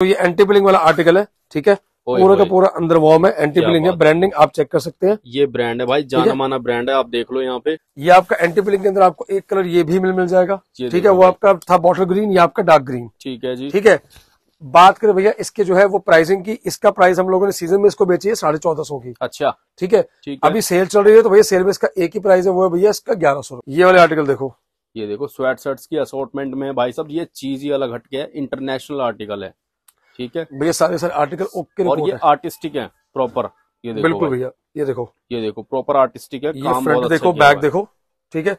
तो ये एंटी पिलिंग वाला आर्टिकल है ठीक है पूरा का पूरा अंदर वॉम है एंटी पिलिंग है ब्रांडिंग आप चेक कर सकते हैं ये ब्रांड है भाई जाना माना ब्रांड है आप देख लो यहाँ पे ये आपका एंटी पिलिंग के अंदर आपको एक कलर ये भी मिल मिल जाएगा ठीक है वो आपका था बॉटल ग्रीन या आपका डार्क ग्रीन ठीक है जी ठीक है बात करें भैया इसके जो है वो प्राइसिंग की इसका प्राइस हम लोगों ने सीजन में इसको बेची है साढ़े चौदह सौ की अच्छा ठीक है अभी सेल चल रही है तो भैया सेल में इसका एक ही प्राइस है वो है भैया इसका ग्यारह सौ ये वाले आर्टिकल देखो ये देखो स्वेट शर्ट्स की असोटमेंट में भाई साहब ये चीज ही अलग हटके है इंटरनेशनल आर्टिकल है ठीक है भैया सारे सारे आर्टिकल ओके और ये आर्टिस्टिक है प्रॉपर ये देखो बिल्कुल भैया ये देखो ये देखो प्रॉपर आर्टिस्टिक है ये फ्रंट देखो बैक देखो ठीक है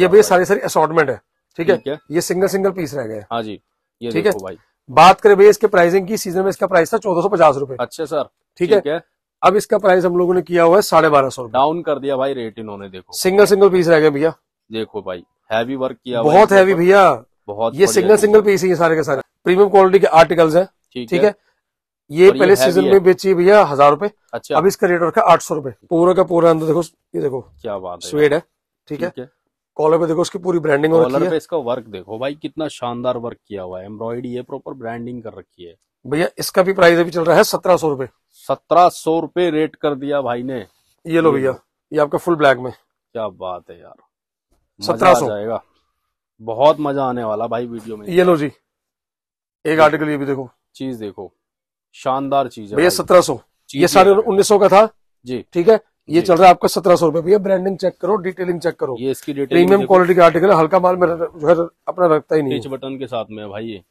ये भैया सारे सारे असॉर्टमेंट है ठीक है ये सिंगल सिंगल पीस रह गए हाँ जी ये ठीक है भाई बात करें भैया इसके प्राइसिंग की सीजन में इसका प्राइस था चौदह सौ पचास रूपए अच्छा सर ठीक है अब इसका प्राइस हम लोगों ने किया हुआ है साढ़े बारह सौ डाउन कर दिया भाई रेट इन्होंने देखो सिंगल सिंगल पीस रह गए भैया देखो भाई हैवी वर्क किया बहुत हैवी तो। भैया बहुत ये सिंगल सिंगल पीस है सारे के सारे प्रीमियम क्वालिटी के आर्टिकल्स है ठीक है ये पहले सीजन में बेची है भैया हजार रूपए अच्छा अब इसका रेट रखा आठ सौ रूपये पूरा का पूरा अंदर देखो ये देखो क्या बात है स्वेड है ठीक है कॉलर पे देखो उसकी पूरी ब्रांडिंग और रखी इसका वर्क देखो भाई कितना शानदार वर्क किया हुआ है एम्ब्रॉयडरी है प्रॉपर ब्रांडिंग कर रखी है भैया इसका भी प्राइस अभी चल रहा है सत्रह सौ रूपये सत्रह सौ रूपये रेट कर दिया भाई ने ये लो भैया ये आपका फुल ब्लैक में क्या बात है यार सत्रह सौ जाएगा बहुत मजा आने वाला भाई वीडियो में ये लो जी एक आर्टिकल ये भी देखो चीज देखो शानदार चीज है भैया सत्रह सौ ये साढ़े उन्नीस सौ का था जी ठीक है ये चल रहा है आपका सत्रह सौ रुपए भैया ब्रांडिंग चेक करो डिटेलिंग चेक करो ये इसकी प्रीमियम क्वालिटी का आर्टिकल हल्का माल में जो है अपना रखता ही नहीं बटन के साथ में भाई ये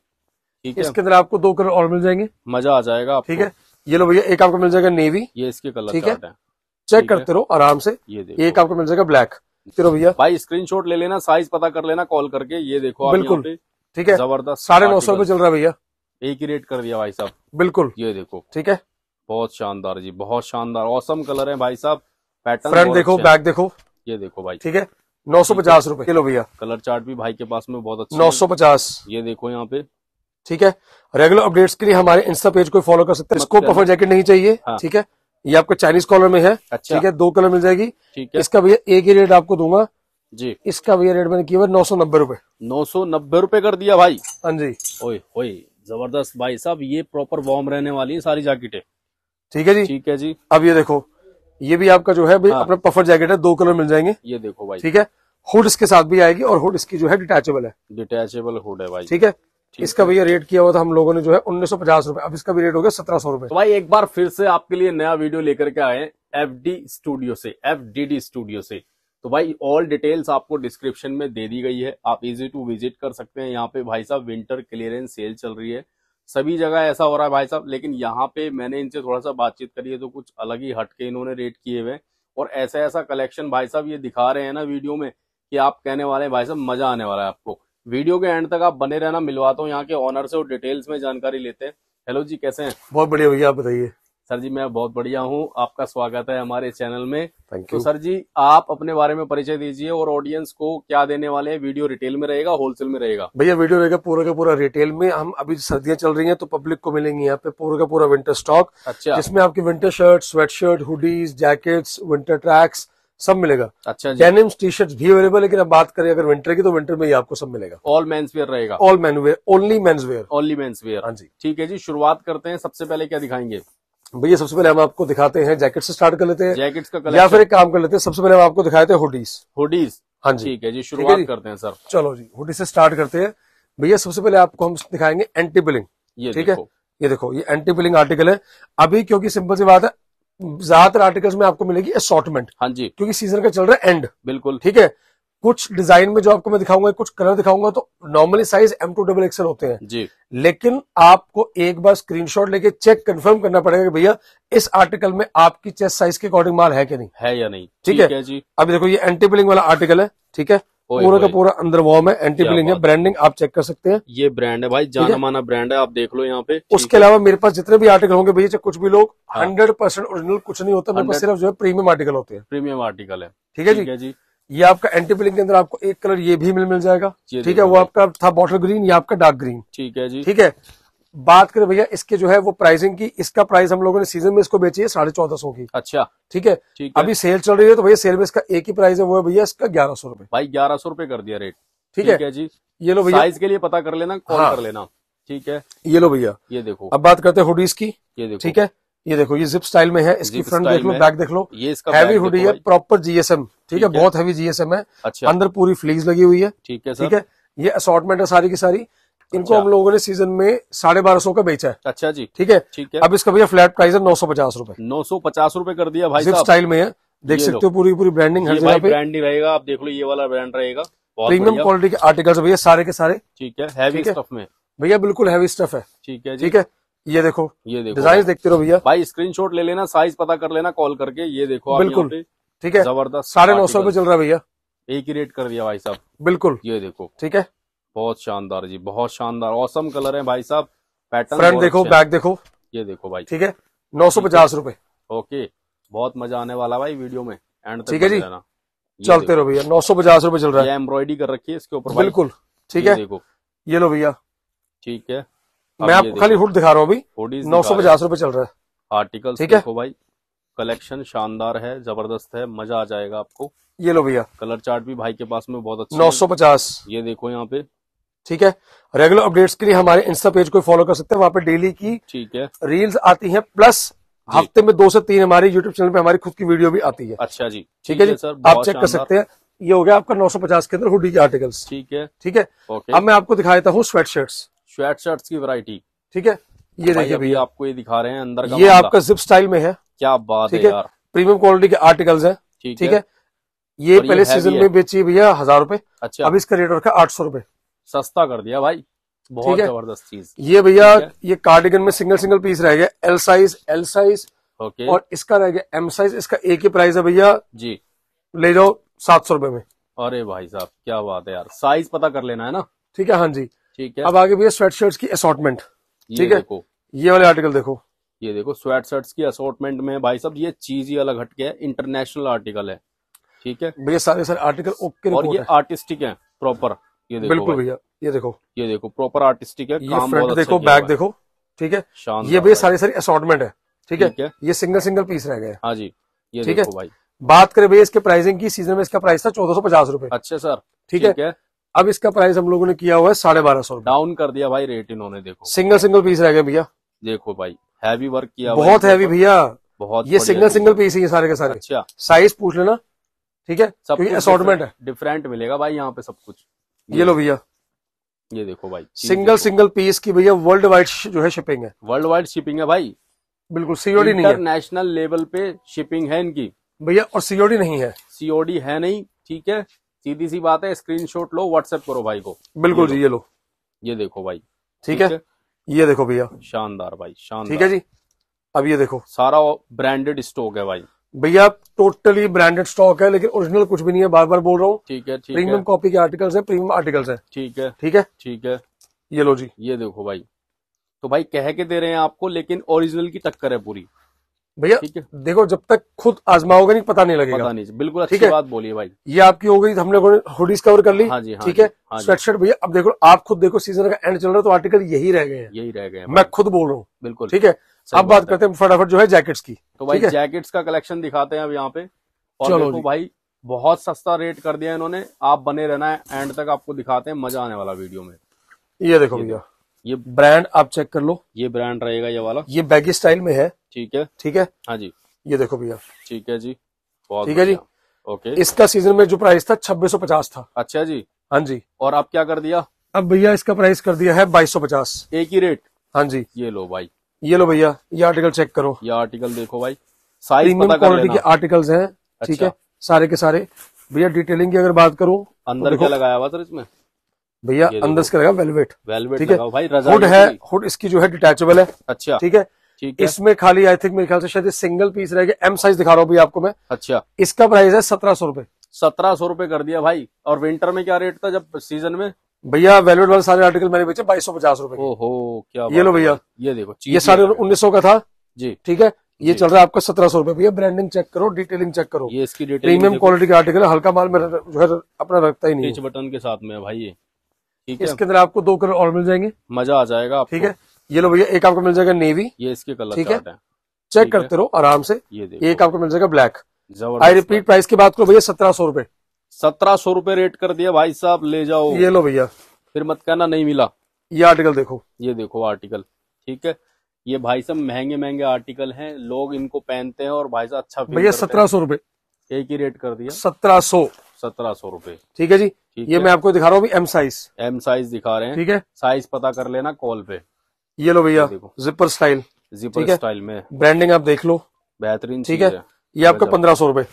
ठीक है इसके अंदर आपको दो कलर और मिल जाएंगे मजा आ जाएगा ठीक है ये लो भैया एक आपको मिल जाएगा नेवी ये इसके कलर ठीक है चेक करते रहो आराम से ये एक आपको मिल जाएगा ब्लैक चलो भैया भाई स्क्रीनशॉट ले लेना साइज पता कर लेना कॉल करके ये देखो बिल्कुल ठीक है जबरदस्त साढ़े नौ सौ रूपये चल रहा है भैया एक ही रेट कर दिया भाई साहब बिल्कुल ये देखो ठीक है बहुत शानदार जी बहुत शानदार औसम कलर है भाई साहब पैटर्न फ्रंट देखो बैक देखो ये देखो भाई ठीक है नौ सौ पचास रूपए किलो भैया कलर चार्ट भी भाई के पास में बहुत अच्छा नौ सौ पचास ये देखो यहाँ पे ठीक है रेगुलर अपडेट्स के लिए हमारे इंस्टा पेज को फॉलो कर सकते हैं इसको पफर जैकेट नहीं चाहिए हाँ। ठीक है ये आपका चाइनीज कॉलर में है अच्छा। ठीक है दो कलर मिल जाएगी ठीक है इसका भैया एक ही रेट आपको दूंगा जी इसका भैया रेट मैंने किया नौ सौ नब्बे रूपए नौ सौ नब्बे रूपए कर दिया भाई हाँ जी ओ जबरदस्त भाई साहब ये प्रॉपर वार्म रहने वाली है सारी जैकेटें ठीक है जी ठीक है जी अब ये देखो ये भी आपका जो है भाई हाँ। अपना पफर जैकेट है दो कलर मिल जाएंगे ये देखो भाई ठीक है हुड इसके साथ भी आएगी और हुड इसकी जो है डिटेचेबल है डिटेचेबल हुड है भाई ठीक है इसका भैया रेट किया हुआ था हम लोगों ने जो है उन्नीस सौ पचास रूपए अब इसका भी रेट हो गया सत्रह सौ रूपये तो भाई एक बार फिर से आपके लिए नया वीडियो लेकर के आए एफ स्टूडियो से एफ स्टूडियो से तो भाई ऑल डिटेल्स आपको डिस्क्रिप्शन में दे दी गई है आप इजी टू विजिट कर सकते हैं यहाँ पे भाई साहब विंटर क्लियरेंस सेल चल रही है सभी जगह ऐसा हो रहा है भाई साहब लेकिन यहाँ पे मैंने इनसे थोड़ा सा बातचीत करी है तो कुछ अलग ही हटके इन्होंने रेट किए हुए और ऐसा ऐसा कलेक्शन भाई साहब ये दिखा रहे हैं ना वीडियो में कि आप कहने वाले हैं भाई साहब मजा आने वाला है आपको वीडियो के एंड तक आप बने रहना मिलवाता हूँ यहाँ के ऑनर से और डिटेल्स में जानकारी लेते हैं हेलो जी कैसे हैं बहुत बढ़िया भैया आप बताइए सर जी मैं बहुत बढ़िया हूँ आपका स्वागत है हमारे चैनल में थैंक यू तो सर जी आप अपने बारे में परिचय दीजिए और ऑडियंस को क्या देने वाले हैं वीडियो रिटेल में रहेगा होलसेल में रहेगा भैया वीडियो रहेगा पूरा का पूरा रिटेल में हम अभी सर्दियां चल रही हैं तो पब्लिक को मिलेंगे यहाँ पे पूरा का पूरा विंटर स्टॉक अच्छा जिसमें आपकी winter shirt shirt hoodies jackets winter tracks सब मिलेगा अच्छा डेनिम्स टी शर्ट भी अवेलेबल लेकिन अब बात करें अगर विंटर की तो विंटर में ही आपको सब मिलेगा ऑल मेन्स वेयर रहेगा all men wear only men's wear only men's wear हाँ जी ठीक है जी शुरुआत करते हैं सबसे पहले क्या दिखाएंगे भैया सबसे पहले हम आपको दिखाते हैं जैकेट से स्टार्ट कर लेते हैं जैकेट का या फिर एक काम कर लेते हैं सबसे पहले हम आपको दिखाते हैं हुडीज हुडीज हाँ जी ठीक है जी शुरुआत है करते हैं सर चलो जी हुडी से स्टार्ट करते हैं भैया सबसे पहले आपको हम दिखाएंगे एंटी बिलिंग ठीक है ये देखो ये एंटी बिलिंग आर्टिकल है अभी क्योंकि सिंपल सी बात है ज्यादातर आर्टिकल्स में आपको मिलेगी असॉर्टमेंट हाँ जी क्योंकि सीजन का चल रहा है एंड बिल्कुल ठीक है कुछ डिजाइन में जो आपको मैं दिखाऊंगा कुछ कलर दिखाऊंगा तो normally size M to double XL होते हैं जी लेकिन आपको एक बार स्क्रीनशॉट लेके चेक कंफर्म करना पड़ेगा कि भैया इस आर्टिकल में आपकी चेस्ट साइज के अकॉर्डिंग माल है कि नहीं है या नहीं ठीक है जी अभी देखो ये एंटी बिलिंग वाला आर्टिकल है ठीक है पूरा का पूरा अंदर वॉम है एंटी बिलिंग है ब्रांडिंग आप चेक कर सकते हैं ये ब्रांड है भाई जाना माना ब्रांड है आप देख लो यहाँ पे उसके अलावा मेरे पास जितने भी आर्टिकल होंगे भैया कुछ भी लोग हंड्रेड परसेंट ओरिजिनल कुछ नहीं होता मेरे पास सिर्फ जो है प्रीमियम आर्टिकल होते हैं प्रीमियम आर्टिकल है ठीक है जी जी ये आपका एंटी पिलिंग के अंदर आपको एक कलर ये भी मिल मिल जाएगा ठीक है वो आपका था बॉटल ग्रीन या आपका डार्क ग्रीन ठीक है जी ठीक है बात करें भैया इसके जो है वो प्राइसिंग की इसका प्राइस हम लोगों ने सीजन में इसको बेची है साढ़े चौदह सौ की अच्छा ठीक है ठीक अभी सेल चल रही है तो भैया सेल में इसका एक ही प्राइस है वो है भैया इसका ग्यारह सौ रूपये भाई ग्यारह सौ रूपये कर दिया रेट ठीक है जी ये लो भैया इसके लिए पता कर लेना कॉल हाँ। कर लेना ठीक है ये लो भैया ये देखो अब बात करते हैं हुडीज की ये देखो ठीक है ये देखो ये जिप स्टाइल में है इसकी फ्रंट देख लो बैक देख लो ये इसका हैवी हुडी है प्रॉपर जीएसएम ठीक है बहुत हैवी जीएसएम है अच्छा। अंदर पूरी फ्लीज लगी हुई है ठीक है ठीक है ये असॉटमेंट है सारी की सारी इनको अच्छा। हम लोगों ने सीजन में साढ़े बारह सौ का बेचा है अच्छा जी ठीक है ठीक है अब इसका भैया फ्लैट प्राइस है नौ सौ पचास रूपए नौ सौ पचास रूपए कर दिया भाई स्टाइल में है देख सकते हो पूरी पूरी ब्रांडिंग हर जगह ब्रांडिंग रहेगा आप देख लो ये वाला ब्रांड रहेगा प्रीमियम क्वालिटी के आर्टिकल्स भैया सारे के सारे ठीक है भैया बिल्कुल हैवी स्टफ है ठीक है ठीक है ये देखो ये देखो डिजाइन देखते रहो भैया भाई स्क्रीनशॉट ले लेना साइज पता कर लेना कॉल करके ये देखो बिल्कुल ठीक है जबरदस्त साढ़े नौ सौ चल रहा है भैया एक ही रेट कर दिया भाई साहब बिल्कुल ये देखो ठीक है बहुत शानदार जी बहुत शानदार औसम कलर है भाई साहब पैटर्न फ्रंट देखो बैक देखो ये देखो भाई ठीक है नौ सौ पचास रूपए ओके बहुत मजा आने वाला भाई वीडियो में एंड ठीक है जी चलते रहो भैया नौ सौ पचास रूपए चल रहा है एम्ब्रॉयडरी कर रखी है इसके ऊपर बिल्कुल ठीक है देखो ये लो भैया ठीक है मैं आपको खाली हुड दिखा रहा हूँ अभी नौ सौ पचास रूपये चल रहा है आर्टिकल ठीक है भाई कलेक्शन शानदार है जबरदस्त है मजा आ जाएगा आपको ये लो भैया कलर चार्ट भी भाई के पास में बहुत अच्छा नौ सौ पचास ये देखो यहाँ पे ठीक है रेगुलर अपडेट्स के लिए हमारे इंस्टा पेज को फॉलो कर सकते हैं वहाँ पे डेली की ठीक है रील्स आती हैं प्लस हफ्ते में दो से तीन हमारे यूट्यूब चैनल पे हमारी खुद की वीडियो भी आती है अच्छा जी ठीक है जी सर आप चेक कर सकते हैं ये हो गया आपका नौ के अंदर हुडी के आर्टिकल्स ठीक है ठीक है अब मैं आपको दिखाता हूँ स्वेट स्वेट शर्ट की वरायटी ठीक है ये देखिए भैया आपको ये दिखा रहे हैं अंदर का ये आपका जिप स्टाइल में है क्या बात है यार प्रीमियम क्वालिटी के आर्टिकल्स है ठीक है ये पहले सीजन में बेची भैया हजार रूपए अच्छा अब इसका रेट रखा आठ सौ रूपए सस्ता कर दिया भाई बहुत जबरदस्त चीज ये भैया ये कार्डिगन में सिंगल सिंगल पीस रह गया L size L size okay और इसका रह गया एम साइज इसका एक ही प्राइस है भैया जी ले जाओ सात सौ रूपये में अरे भाई साहब क्या बात है यार साइज पता कर लेना है ना ठीक है हाँ जी ठीक है अब आगे भैया स्वेट शर्ट की असॉर्टमेंट ठीक है ये वाले आर्टिकल देखो ये देखो स्वेट शर्ट की असॉर्टमेंट में भाई साहब ये चीज ही अलग हटके है इंटरनेशनल आर्टिकल है ठीक है भैया सारे सारे आर्टिकल ओके और ये आर्टिस्टिक है प्रॉपर ये देखो बिल्कुल भैया ये देखो ये देखो प्रॉपर आर्टिस्टिक है ये बहुत देखो बैग देखो ठीक है ये भैया सारे सारी असॉर्टमेंट है ठीक है ये सिंगल सिंगल पीस रह गए हाँ जी ये ठीक है भाई बात करें भैया इसके प्राइसिंग की सीजन में इसका प्राइस था चौदह सौ पचास रूपए अच्छा सर ठीक है अब इसका प्राइस हम लोगों ने किया हुआ है साढ़े बारह सौ डाउन कर दिया भाई रेट इन्होंने देखो सिंगल सिंगल पीस रह गया भैया देखो भाई हैवी वर्क किया बहुत हैवी तो। भैया बहुत ये सिंगल सिंगल पीस ही सारे के सारे अच्छा साइज पूछ लेना ठीक है सब असॉर्टमेंट है डिफरेंट मिलेगा भाई यहाँ पे सब कुछ ये लो भैया ये देखो भाई सिंगल सिंगल पीस की भैया वर्ल्ड वाइड जो है शिपिंग है वर्ल्ड वाइड शिपिंग है भाई बिल्कुल सीओडी नहीं है नेशनल लेवल पे शिपिंग है इनकी भैया और सीओडी नहीं है सीओडी है नहीं ठीक है सीधी सी बात है स्क्रीन लो व्हाट्सएप करो भाई को बिल्कुल जी ये लो ये देखो भाई ठीक है ये देखो भैया शानदार भाई शानदार ठीक है जी अब ये देखो सारा ब्रांडेड स्टॉक है भाई भैया टोटली ब्रांडेड स्टॉक है लेकिन ओरिजिनल कुछ भी नहीं है बार बार बोल रहा हूँ ठीक है ठीक प्रीमियम कॉपी के आर्टिकल्स है प्रीमियम आर्टिकल्स है ठीक है ठीक है ठीक है ये लो जी ये देखो भाई तो भाई कह के दे रहे हैं आपको लेकिन ओरिजिनल की टक्कर है पूरी भैया देखो जब तक खुद आजमाओगे नहीं पता नहीं लगेगा पता नहीं बिल्कुल अच्छी बात बोलिए भाई ये आपकी हो गई हम लोगों ने हुडीज कवर कर ली हाँ जी, हाँ ठीक है हाँ भैया अब देखो आप खुद देखो सीजन का एंड चल रहा है तो आर्टिकल यही रह गए हैं यही रह गए हैं मैं खुद बोल रहा हूँ बिल्कुल ठीक है अब बात करते हैं फटाफट जो है जैकेट्स की तो भाई जैकेट्स का कलेक्शन दिखाते हैं अब यहाँ पे चलो भाई बहुत सस्ता रेट कर दिया इन्होंने आप बने रहना है एंड तक आपको दिखाते हैं मजा आने वाला वीडियो में ये देखो भैया ये ब्रांड आप चेक कर लो ये ब्रांड रहेगा ये वाला ये बैगी स्टाइल में है ठीक है ठीक है हाँ जी ये देखो भैया ठीक है जी ठीक है जी ओके इसका सीजन में जो प्राइस था छब्बीस था अच्छा जी हाँ जी और आप क्या कर दिया अब भैया इसका प्राइस कर दिया है बाईस एक ही रेट हाँ जी ये लो भाई ये लो भैया ये आर्टिकल चेक करो ये आर्टिकल देखो भाई प्रीमियम क्वालिटी के आर्टिकल्स हैं ठीक है अच्छा। सारे के सारे भैया डिटेलिंग की अगर बात करूं अंदर तो क्या लगाया हुआ सर इसमें भैया अंदर से लगा वेलवेट वेलवेट ठीक है हुड है हुड इसकी जो है डिटेचेबल है अच्छा ठीक है इसमें खाली आई थिंक मेरे ख्याल से शायद सिंगल पीस रहेगा एम साइज दिखा रहा हूँ भैया आपको मैं अच्छा इसका प्राइस है सत्रह सौ रूपये सत्रह सौ रूपये कर दिया भाई और विंटर में क्या रेट था जब सीजन में भैया वेलवेट वाले सारे आर्टिकल मैंने बेचे बाईस सौ पचास रूपये ये लो भैया ये देखो ये सारे उन्नीस सौ का था जी ठीक है ये चल रहा है आपका सत्रह सौ रूपये भैया ब्रांडिंग चेक करो डिटेलिंग चेक करो ये इसकी प्रीमियम क्वालिटी का आर्टिकल हल्का माल में जो है अपना रखता ही नहीं बटन के साथ में भाई ठीक है इसके अंदर आपको दो कलर और मिल जाएंगे मजा आ जाएगा ठीक है ये लो भैया एक आपको मिल जाएगा नेवी ये इसके कलर ठीक है चेक करते रहो आराम से ये एक आपको मिल जाएगा ब्लैक आई रिपीट प्राइस की बात करो भैया सत्रह सौ रूपये सत्रह सौ रूपये रेट कर दिया भाई साहब ले जाओ ये लो भैया फिर मत कहना नहीं मिला ये आर्टिकल देखो ये देखो आर्टिकल ठीक है ये भाई साहब महंगे महंगे आर्टिकल हैं लोग इनको पहनते हैं और भाई साहब अच्छा भैया सत्रह सौ रूपये एक ही रेट कर दिया सत्रह सौ सत्रह सौ रूपये ठीक है जी ये मैं आपको दिखा रहा हूँ एम साइज एम साइज दिखा रहे हैं ठीक है साइज पता कर लेना कॉल पे ये लो भैया जिपर स्टाइल जिपर स्टाइल में ब्रांडिंग आप देख लो बेहतरीन ठीक है ये आपका पंद्रह सौ रूपये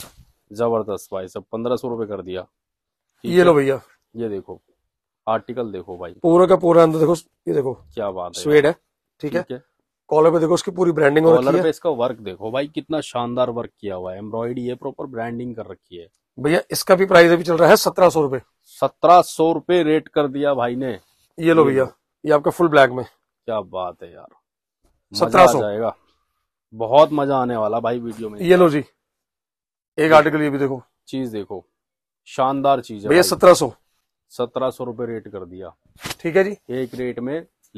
जबरदस्त भाई सब पंद्रह सौ रूपये कर दिया ये लो भैया ये देखो आर्टिकल देखो भाई पूरा का पूरा अंदर देखो ये देखो क्या बात है स्वेड है ठीक है कॉलर पे देखो इसकी पूरी ब्रांडिंग हो रखी पे इसका वर्क देखो भाई कितना शानदार वर्क किया हुआ है एम्ब्रॉयडरी है प्रॉपर ब्रांडिंग कर रखी है भैया इसका भी प्राइस अभी चल रहा है सत्रह सौ रूपये सत्रह सौ रूपये रेट कर दिया भाई ने ये लो भैया ये आपका फुल ब्लैक में क्या बात है यार सत्रह सौ जाएगा बहुत मजा आने वाला भाई वीडियो में ये लो जी एक आर्टिकल ये भी देखो चीज देखो शानदार चीज है भैया सत्रह सौ सत्रह सौ रूपये रेट कर दिया ठीक है जी एक रेट में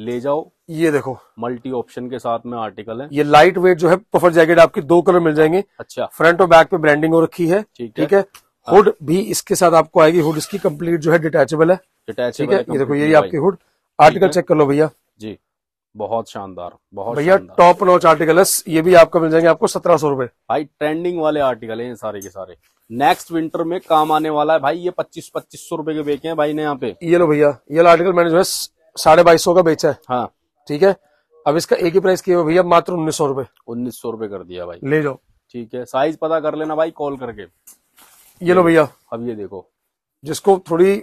ले जाओ ये देखो मल्टी ऑप्शन के साथ में आर्टिकल है ये लाइट वेट जो है पफर जैकेट आपके दो कलर मिल जाएंगे अच्छा फ्रंट और बैक पे ब्रांडिंग हो रखी है ठीक है, ठीक है? हाँ। हुड भी इसके साथ आपको आएगी हुड इसकी कंप्लीट जो है डिटेचेबल है डिटैचेबल ठीक है ये देखो यही आपकी हुड आर्टिकल चेक कर लो भैया जी बहुत शानदार बहुत भैया टॉप नॉच आर्टिकल है ये भी आपका मिल जाएंगे आपको सत्रह सौ रूपये भाई ट्रेंडिंग वाले आर्टिकल हैं सारे के सारे नेक्स्ट विंटर में काम आने वाला है भाई ये पच्चीस पच्चीस सौ रूपये के बेचे हैं भाई ने यहाँ पे ये लो भैया ये आर्टिकल मैंने जो है साढ़े बाईस सौ का बेचा है हाँ ठीक है अब इसका एक ही प्राइस किया भैया मात्र उन्नीस सौ उन्नीस सौ रूपये कर दिया भाई ले जाओ ठीक है साइज पता कर लेना भाई कॉल करके ये लो भैया अब ये देखो जिसको थोड़ी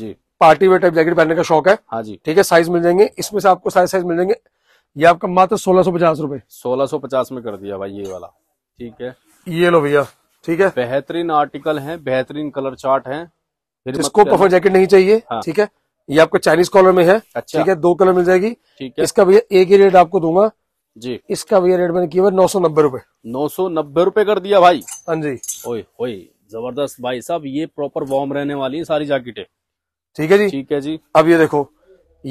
जी पार्टी वेयर टाइप जैकेट पहनने का शौक है हाँ जी ठीक है साइज मिल जाएंगे इसमें से आपको सारे साइज मिल जाएंगे ये आपका मात्र सोलह सौ पचास रूपए सोलह सौ पचास में कर दिया भाई ये वाला ठीक है ये लो भैया ठीक है बेहतरीन आर्टिकल है बेहतरीन कलर चार्ट है जिसको पफर जैकेट नहीं चाहिए हाँ। ठीक है ये आपको चाइनीज कॉलर में है अच्छा। ठीक है दो कलर मिल जाएगी ठीक है इसका भैया एक ही रेट आपको दूंगा जी इसका भैया रेट मैंने किया नौ सौ नब्बे रूपए नौ सौ नब्बे रूपए कर दिया भाई हाँ जी ओए ओए जबरदस्त भाई साहब ये प्रॉपर वार्म रहने वाली है सारी है ठीक है जी ठीक है जी अब ये देखो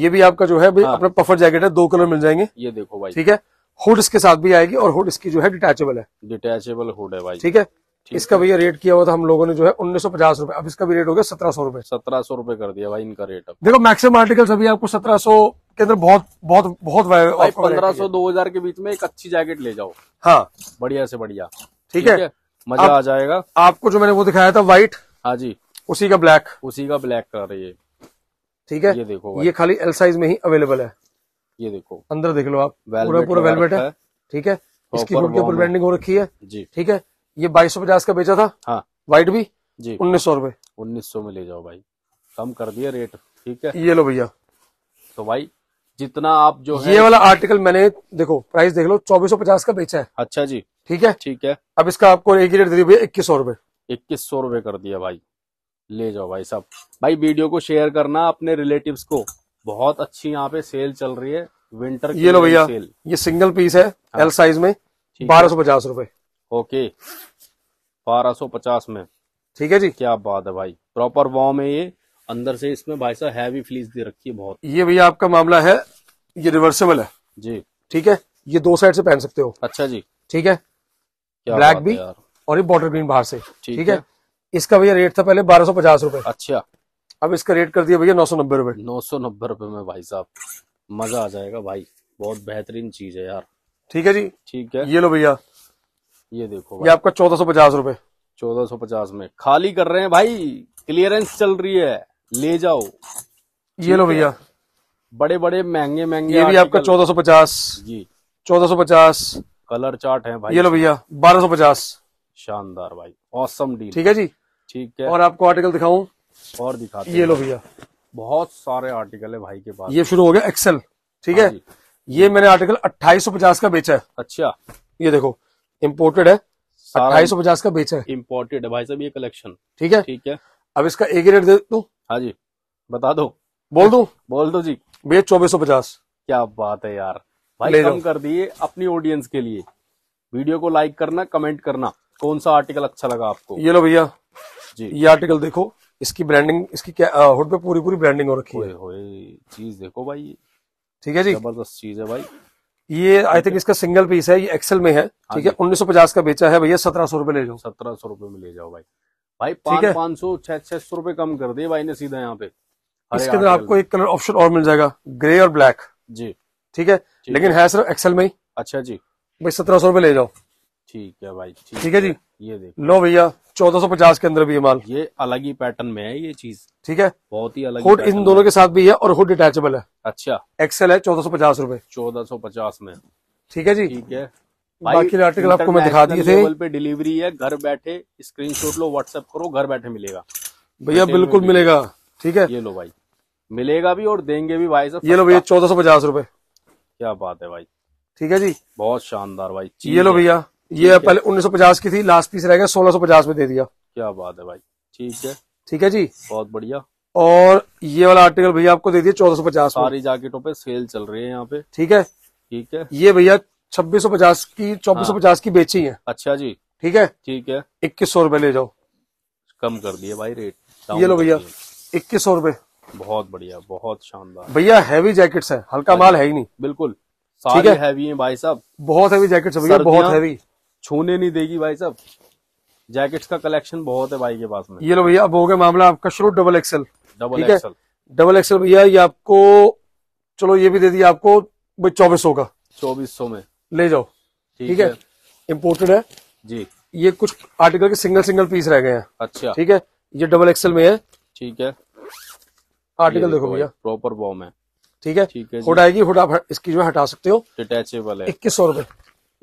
ये भी आपका जो है भाई हाँ। अपना पफर जैकेट है दो कलर मिल जाएंगे ये देखो भाई ठीक है हुड इसके साथ भी आएगी और हुड इसकी जो है डिटेचेबल है डिटेचेबल हुड है भाई ठीक है इसका भैया रेट किया हुआ था हम लोगों ने जो है उन्नीस सौ पचास रूपए अब इसका भी रेट हो गया सत्रह सौ रूपये सत्रह सौ रूपये कर दिया भाई इनका रेट अब देखो मैक्सिमम आर्टिकल्स अभी आपको सत्रह सौ के अंदर बहुत बहुत बहुत पंद्रह सौ दो हजार के बीच में एक अच्छी जैकेट ले जाओ हाँ बढ़िया से बढ़िया ठीक है मजा आ जाएगा आपको जो मैंने वो दिखाया था व्हाइट हाँ जी उसी का ब्लैक उसी का ब्लैक कलर ये ठीक है ये देखो ये खाली एल साइज में ही अवेलेबल है ये देखो अंदर देख लो आप पूरा पूरा वेलवेट है ठीक है इसकी के ऊपर ब्रांडिंग हो रखी है जी ठीक है ये बाईस सौ पचास का बेचा था हाँ व्हाइट भी जी उन्नीस सौ रूपये उन्नीस सौ में ले जाओ भाई कम कर दिया रेट ठीक है ये लो भैया तो भाई जितना आप जो ये है वाला आर्टिकल मैंने देखो प्राइस देख लो चौबीस सौ पचास का बेचा है अच्छा जी ठीक है ठीक है अब इसका आपको एक ही रेट दे दिया इक्कीस सौ रूपये इक्कीस सौ रूपये कर दिया भाई ले जाओ भाई साहब भाई वीडियो को शेयर करना अपने रिलेटिव्स को बहुत अच्छी यहाँ पे सेल चल रही है विंटर ये लो भैया ये सिंगल पीस है एल हाँ। साइज में बारह पचास रूपए ओके बारह पचास में ठीक है जी क्या बात है भाई प्रॉपर वॉम है ये अंदर से इसमें भाई साहब हैवी फ्लीस दे रखी है बहुत ये भैया आपका मामला है ये रिवर्सेबल है जी ठीक है ये दो साइड से पहन सकते हो अच्छा जी ठीक है ब्लैक भी और ये बॉर्डर ग्रीन बाहर से ठीक, है? इसका भैया रेट था पहले बारह सौ पचास अच्छा अब इसका रेट कर दिया भैया नौ सौ नब्बे रूपए नौ सौ नब्बे रूपए में भाई साहब मजा आ जाएगा भाई बहुत बेहतरीन चीज है यार ठीक है जी ठीक है ये लो भैया ये देखो ये आपका चौदह सौ पचास रूपए चौदह सौ पचास में खाली कर रहे हैं भाई क्लियरेंस चल रही है ले जाओ ये लो भैया बड़े बड़े महंगे महंगे ये भी आपका चौदह सौ पचास जी चौदह सौ पचास कलर चार्ट है भाई ये लो भैया बारह सौ पचास शानदार भाई औसम डील ठीक है जी ठीक है और आपको आर्टिकल दिखाऊं और दिखा ये लो भैया बहुत सारे आर्टिकल है भाई के पास ये शुरू हो गया एक्सेल ठीक हाँ है ये मैंने आर्टिकल अट्ठाईस का बेचा है अच्छा ये देखो इम्पोर्टेड है अट्ठाईस का बेचा है इम्पोर्टेड है भाई साहब ये कलेक्शन ठीक है ठीक है अब इसका एक ही रेट दे दू हाँ जी बता दो बोल दू बोल दो जी भैया चौबीस सौ पचास क्या बात है यार भाई कम कर दिए अपनी ऑडियंस के लिए वीडियो को लाइक करना कमेंट करना कौन सा आर्टिकल अच्छा लगा आपको ये लो भैया जी ये आर्टिकल देखो इसकी ब्रांडिंग इसकी क्या हुड पे पूरी पूरी ब्रांडिंग हो रखी है चीज देखो भाई ठीक है जी जबरदस्त चीज है भाई ये आई थिंक इसका सिंगल पीस है ये एक्सेल में है हाँ ठीक है 1950 का बेचा है भैया सत्रह सौ रूपये ले जाओ सत्रह सौ रूपये में ले जाओ भाई भाई पांच पाँच सौ छह छह सौ रुपए कम कर दिए भाई ने सीधा यहाँ पे इसके अंदर आपको एक कलर ऑप्शन और मिल जाएगा ग्रे और ब्लैक जी ठीक है लेकिन है सर एक्सेल में ही अच्छा जी भाई सत्रह सौ रुपए ले जाओ ठीक है भाई ठीक है जी ये देखो लो भैया चौदह सौ पचास के अंदर भी ये माल ये अलग ही पैटर्न में है ये चीज ठीक है बहुत ही अलग हुड इन दोनों के साथ भी है और हुड डिटेचेबल है अच्छा एक्सेल है चौदह सौ पचास रूपए चौदह सौ पचास में ठीक है जी ठीक है बाकी आर्टिकल आपको मैं दिखा दिए थे पे डिलीवरी है घर बैठे स्क्रीनशॉट लो व्हाट्सएप करो घर बैठे मिलेगा भैया बिल्कुल मिलेगा ठीक है ये लो भाई मिलेगा भी और देंगे भी भाई साहब ये लो भैया चौदह सौ पचास रूपए क्या बात है भाई ठीक है जी बहुत शानदार भाई ये लो भैया ये पहले उन्नीस की थी लास्ट पीस रह गया 1650 में दे दिया क्या बात है भाई ठीक है ठीक है जी बहुत बढ़िया और ये वाला आर्टिकल भैया आपको दे दिया चौदह पचास सारी जाकेटो पे सेल चल रही है यहाँ पे ठीक है ठीक है ये भैया छब्बीस सौ पचास की चौबीस सौ पचास की बेची है अच्छा जी ठीक है ठीक है इक्कीस सौ रूपये ले जाओ कम कर दिए भाई रेट ये लो भैया इक्कीस सौ रूपये बहुत बढ़िया बहुत शानदार भैया हैवी जैकेट्स है हल्का माल है ही नहीं बिल्कुल सारे हैवी है भाई साहब बहुत हैवी जैकेट्स है भैया बहुत हैवी छूने नहीं देगी भाई साहब जैकेट्स का कलेक्शन बहुत है भाई के पास में ये लो भैया अब हो गया मामला आपका शुरू double XL double XL double XL भैया ये आपको चलो ये भी दे दिया आपको चौबीस सौ का चौबीस सौ में ले जाओ ठीक है इम्पोर्टेड है जी ये कुछ आर्टिकल के सिंगल सिंगल पीस रह गए हैं अच्छा ठीक है ये डबल एक्सल में है ठीक है आर्टिकल देखो भैया प्रॉपर बॉम है ठीक है हुड आएगी हुड आप इसकी जो हटा सकते हो डिटेचेबल है इक्कीस सौ रूपए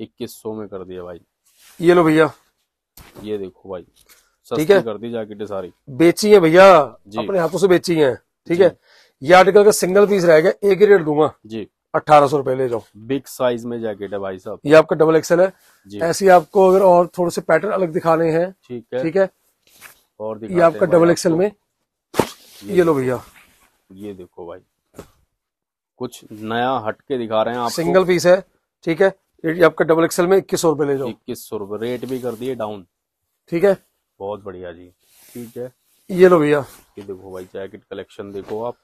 इक्कीस सौ में कर दिया भाई ये लो भैया ये देखो भाई ठीक है कर दी जाके सारी बेची है भैया अपने हाथों से बेची है ठीक है ये आर्टिकल का सिंगल पीस रहेगा एक ही रेट दूंगा जी अट्ठारह सौ रुपए ले जाओ बिग साइज में जैकेट है भाई साहब ये आपका डबल एक्सएल है ऐसी आपको अगर और थोड़े से पैटर्न अलग दिखाने हैं ठीक है ठीक है और ये आपका डबल एक्सएल में ये लो भैया ये देखो भाई कुछ नया हटके दिखा रहे हैं आप सिंगल पीस है ठीक है ये आपका डबल एक्सएल में इक्कीस सौ रुपए ले जाओ इक्कीस सौ रुपए रेट भी कर दिए डाउन ठीक है बहुत बढ़िया जी ठीक है ये लो भैया ये देखो भाई जैकेट कलेक्शन देखो आप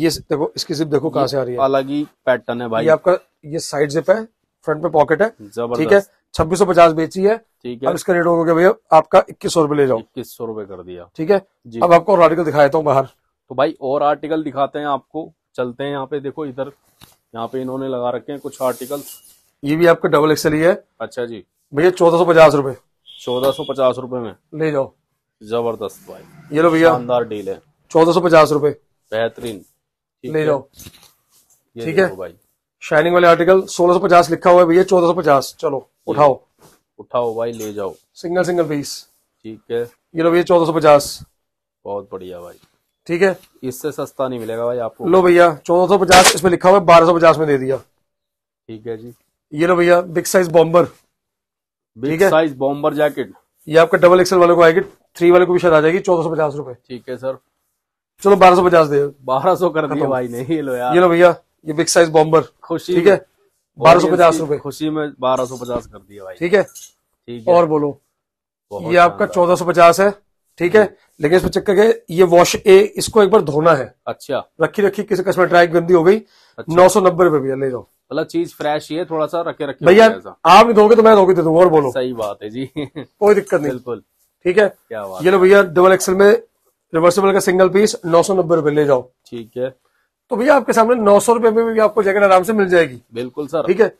ये देखो इसकी जिप देखो कहाँ से आ रही है अलग ही पैटर्न है भाई ये आपका ये साइड जिप है फ्रंट में पॉकेट है ठीक है छब्बीस सौ पचास बेची है ठीक है अब इसका रेट हो गया भैया आपका इक्कीस सौ रूपये ले जाओ इक्कीस सौ रूपये कर दिया ठीक है अब आपको और आर्टिकल दिखाता हूँ बाहर तो भाई और आर्टिकल दिखाते हैं आपको चलते हैं यहाँ पे देखो इधर यहाँ पे इन्होंने लगा रखे हैं कुछ आर्टिकल ये भी आपका डबल एक्सएल ही है अच्छा जी भैया चौदह सौ पचास रूपये चौदह सौ पचास रूपये में ले जाओ जबरदस्त भाई ये लो भैया शानदार डील है चौदह सौ पचास रूपये बेहतरीन ले जाओ ठीक है भाई शाइनिंग वाले आर्टिकल 1650 लिखा हुआ है भैया 1450 चलो उठाओ उठाओ भाई ले जाओ सिंगल सिंगल पीस ठीक है ये लो भैया 1450 बहुत बढ़िया भाई ठीक है इससे सस्ता नहीं मिलेगा भाई आपको लो भैया 1450 इसमें लिखा हुआ है 1250 में दे दिया ठीक है जी ये लो भैया big size bomber big size bomber jacket ये आपका डबल एक्सल वाले को आएगी थ्री वाले को भी शायद आ जाएगी चौदह सौ पचास रूपए ठीक है सर चलो बारह सौ पचास दे बारह सौ कर दिया भाई नहीं ये लो यार ये लो भैया ये बिग साइज बॉम्बर खुशी ठीक है बारह सौ पचास रूपए खुशी में बारह सौ पचास कर दिया भाई ठीक है ठीक है और बोलो ये आपका चौदह सौ पचास है ठीक है हम्म। लेकिन इसमें चक्कर के ये वॉश ए इसको एक बार धोना है अच्छा रखी रखी किसी कस्टमर ट्राई गंदी हो गई अच्छा। नौ सौ नब्बे रूपए भैया ले जाओ मतलब चीज फ्रेश ही है थोड़ा सा रखे रखे भैया आप नहीं धोगे तो मैं धोके दे दूंगा और बोलो सही बात है जी कोई दिक्कत नहीं बिल्कुल ठीक है क्या ये लो भैया डबल एक्सल में रिवर्सेबल का सिंगल पीस नौ सौ नब्बे रूपए ले जाओ ठीक है तो भैया आपके सामने नौ सौ रूपये में भी आपको जैकेट आराम से मिल जाएगी बिल्कुल सर ठीक है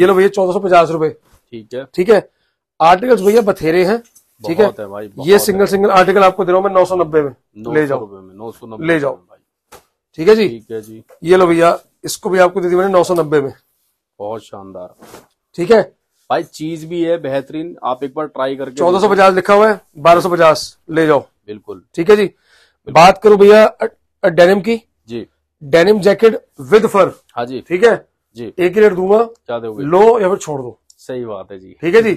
ये लो भैया चौदह सौ पचास रूपये ठीक है ठीक है आर्टिकल्स भैया बथेरे हैं ठीक है, है भाई, ये सिंगल सिंगल आर्टिकल आपको दे रहा हूँ मैं नौ सौ नब्बे में ले जाओ नौ सौ नब्बे ले जाओ ठीक है जी ठीक है जी ये लो भैया इसको भी आपको दे दी मैंने नौ सौ नब्बे में बहुत शानदार ठीक है भाई चीज भी है बेहतरीन आप एक बार ट्राई करके चौदह सौ पचास लिखा हुआ है बारह सौ पचास ले जाओ बिल्कुल ठीक है जी बात करूं भैया डेनिम की जी डेनिम जैकेट विद फर हाँ जी ठीक है जी एक ही रेट दूंगा क्या लो या फिर छोड़ दो सही बात है जी ठीक है जी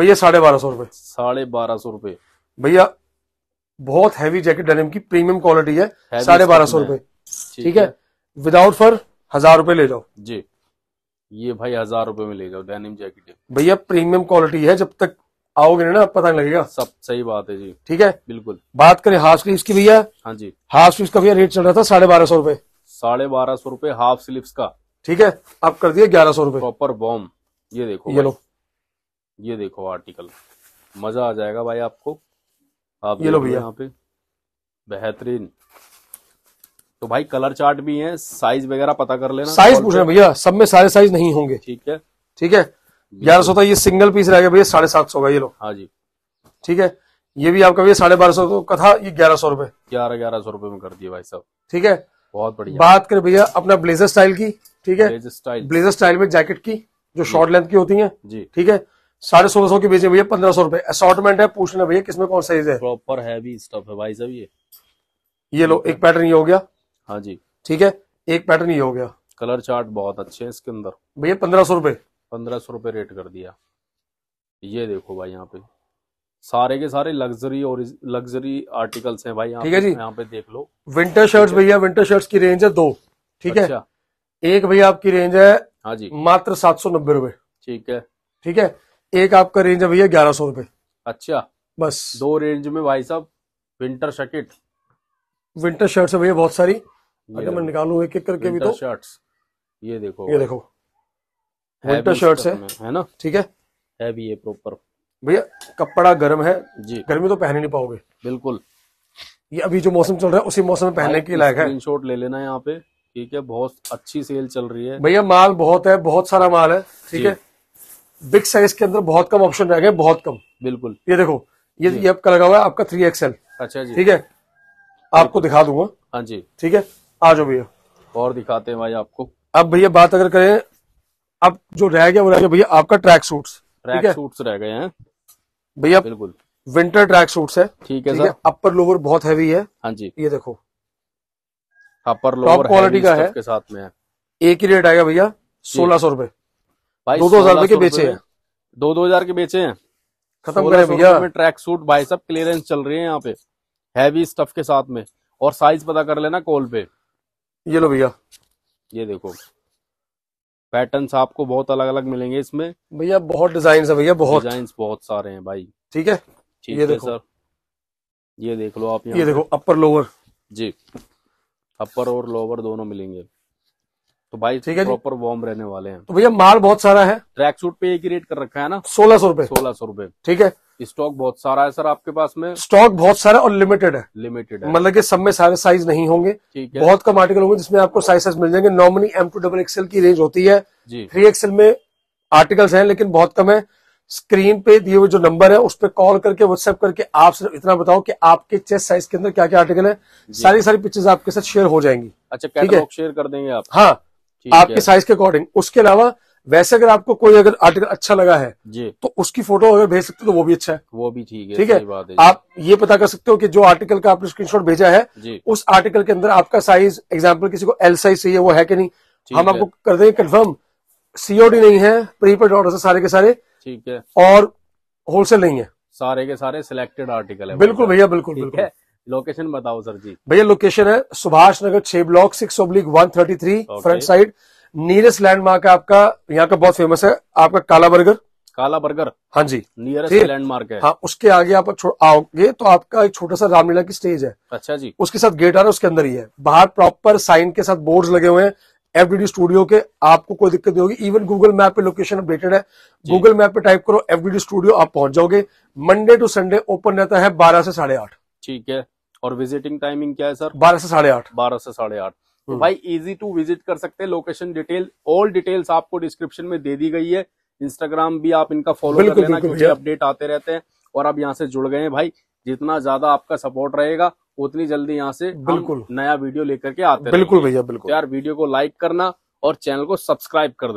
भैया साढ़े बारह सौ रुपए साढ़े बारह सौ रुपए भैया बहुत हैवी जैकेट डेनिम की प्रीमियम क्वालिटी है साढ़े बारह सौ रुपए ठीक है विदाउट फर हजार रुपए ले जाओ जी ये भाई हजार रुपए में ले जाओ डेनिम जैकेट भैया प्रीमियम क्वालिटी है जब तक आओगे ना पता नहीं लगेगा सब सही बात है जी ठीक है बिल्कुल बात करें हाफ स्लीव की भैया हाँ जी हाफ स्लीव का भैया रेट चल रहा था साढ़े बारह सौ रूपये साढ़े बारह सौ रूपये हाफ स्लीव का ठीक है अब कर दिया ग्यारह सौ रूपये प्रॉपर बॉम ये देखो ये लो ये देखो आर्टिकल मजा आ जाएगा भाई आपको आप ये लो भैया यहाँ पे बेहतरीन तो भाई कलर चार्ट भी है साइज वगैरह पता कर लेना साइज पूछ रहे भैया सब में सारे साइज नहीं होंगे ठीक है ठीक है ग्यारह सौ था तो ये सिंगल पीस रह गया भैया साढ़े सात सौ का ये लो हाँ जी ठीक है ये भी आपका भैया साढ़े बारह सौ का था ये ग्यारह सौ रूपये ग्यारह ग्यारह सौ रूपये में कर दिए भाई साहब ठीक है बहुत बढ़िया बात करें भैया अपना ब्लेजर स्टाइल की ठीक है ब्लेजर स्टाइल में जैकेट की जो शॉर्ट लेंथ की होती है जी ठीक है साढ़े सोलह सौ की बेचे भैया पंद्रह सौ रुपए असॉटमेंट है पूछना भैया किसमें कौन साइज है प्रॉपर हैवी स्टफ है भाई साहब ये ये लो एक पैटर्न ये हो गया हाँ जी ठीक है एक पैटर्न ये हो गया कलर चार्ट बहुत अच्छे है इसके अंदर भैया पंद्रह सौ रुपए पंद्रह सौ रुपये रेट कर दिया ये देखो भाई यहाँ पे सारे के सारे लग्जरी और लग्जरी आर्टिकल्स हैं भाई ठीक है जी यहाँ पे देख लो विंटर शर्ट्स भैया विंटर शर्ट्स की रेंज है दो ठीक अच्छा। है एक भैया आपकी रेंज है हाँ जी मात्र सात सौ नब्बे रूपए ठीक है ठीक है एक आपका रेंज है भैया ग्यारह सौ रूपये अच्छा बस दो रेंज में भाई साहब विंटर शर्ट विंटर शर्ट्स है भैया बहुत सारी अगर मैं निकालू एक एक करके भी तो शर्ट्स ये देखो ये देखो विंटर शर्ट्स है है ना ठीक है है भी ये प्रॉपर भैया कपड़ा गर्म है जी गर्मी तो पहन ही नहीं पाओगे बिल्कुल ये अभी जो मौसम चल रहा है उसी मौसम में पहनने के लायक है शॉट ले लेना यहाँ पे ठीक है बहुत अच्छी सेल चल रही है भैया माल बहुत है बहुत सारा माल है ठीक है बिग साइज के अंदर बहुत कम ऑप्शन रह गए बहुत कम बिल्कुल ये देखो ये ये आपका लगा हुआ है आपका थ्री एक्सएल अच्छा जी ठीक है आपको दिखा दूंगा हाँ जी ठीक है आ जाओ भैया और दिखाते हैं भाई आपको अब भैया बात अगर करें अब जो रह गया वो रह गया भैया आपका ट्रैक सूट्स ट्रैक सूट्स रह गए हैं भैया बिल्कुल विंटर ट्रैक सूट्स है ठीक है सर अपर लोअर बहुत हैवी है हाँ जी ये देखो अपर लोअर क्वालिटी का है के साथ में है एक ही रेट आएगा भैया सोलह सौ रूपये दो दो हजार के बेचे हैं दो दो हजार के बेचे हैं खत्म करें भैया ट्रैक सूट भाई सब क्लियरेंस चल रही है यहाँ पे हैवी स्टफ के साथ में और साइज पता कर लेना कॉल पे ये लो भैया ये देखो पैटर्न आपको बहुत अलग अलग मिलेंगे इसमें भैया बहुत डिजाइन है भैया बहुत डिजाइन बहुत सारे हैं भाई ठीक है ठीक ये देखो सर ये देख लो आप ये देखो अपर लोअर जी अपर और लोअर दोनों मिलेंगे तो भाई ठीक है प्रॉपर वार्म रहने वाले हैं तो भैया माल बहुत सारा है ट्रैक सूट पे एक ही रेट कर रखा है ना सोलह सौ रूपये सोलह सौ रूपये ठीक है स्टॉक बहुत सारा है सर आपके पास में स्टॉक बहुत सारा और लिमिटेड है लिमिटेड है मतलब कि सब में सारे साइज नहीं होंगे बहुत कम आर्टिकल होंगे जिसमें आपको साइज साइज मिल जाएंगे normally M to double XL की रेंज होती है थ्री एक्सएल में आर्टिकल्स हैं लेकिन बहुत कम है स्क्रीन पे दिए हुए जो नंबर है उस पर कॉल करके व्हाट्सएप करके आप सिर्फ इतना बताओ कि आपके चेस्ट साइज के अंदर क्या क्या आर्टिकल है सारी सारी पिक्चर्स आपके साथ शेयर हो जाएंगी अच्छा ठीक है शेयर कर देंगे आप हाँ आपके साइज के अकॉर्डिंग उसके अलावा वैसे अगर आपको कोई अगर आर्टिकल अच्छा लगा है जी तो उसकी फोटो अगर भेज सकते हो तो वो भी अच्छा है वो भी ठीक है ठीक है आप ये पता कर सकते हो कि जो आर्टिकल का आपने स्क्रीनशॉट भेजा है उस आर्टिकल के अंदर आपका साइज एग्जाम्पल किसी को एल साइज चाहिए वो है कि नहीं हम आपको कर देंगे कन्फर्म सीओडी नहीं है प्रीपेड ऑर्डर है सारे के सारे ठीक है और होलसेल नहीं है सारे के सारे सिलेक्टेड आर्टिकल है बिल्कुल भैया बिल्कुल बिल्कुल है लोकेशन बताओ सर जी भैया लोकेशन है सुभाष नगर छह block six oblique one thirty three front side nearest landmark है आपका यहाँ का बहुत फेमस है आपका काला बर्गर काला बर्गर हाँ जी नियरेस्ट लैंडमार्क है हाँ उसके आगे आप आओगे तो आपका एक छोटा सा रामलीला की स्टेज है अच्छा जी उसके साथ गेट आ रहा है उसके अंदर ही है बाहर प्रॉपर साइन के साथ बोर्ड लगे हुए हैं एफडीडी स्टूडियो के आपको कोई दिक्कत नहीं होगी इवन गूगल मैप पे लोकेशन अपडेटेड है गूगल मैप पे टाइप करो एफडीडी स्टूडियो आप पहुंच जाओगे मंडे टू संडे ओपन रहता है बारह से साढ़े आठ ठीक है और विजिटिंग टाइमिंग क्या है सर बारह से साढ़े आठ बारह से साढ़े आठ तो हम्म। भाई इजी टू विजिट कर सकते हैं लोकेशन डिटेल ऑल डिटेल्स आपको डिस्क्रिप्शन में दे दी गई है इंस्टाग्राम भी आप इनका फॉलो कर लेना क्योंकि अपडेट आते रहते हैं और आप यहाँ से जुड़ गए हैं भाई जितना ज्यादा आपका सपोर्ट रहेगा उतनी जल्दी यहाँ से बिल्कुल नया वीडियो लेकर के आते बिल्कुल भैया बिल्कुल तो यार वीडियो को लाइक करना और चैनल को सब्सक्राइब कर देना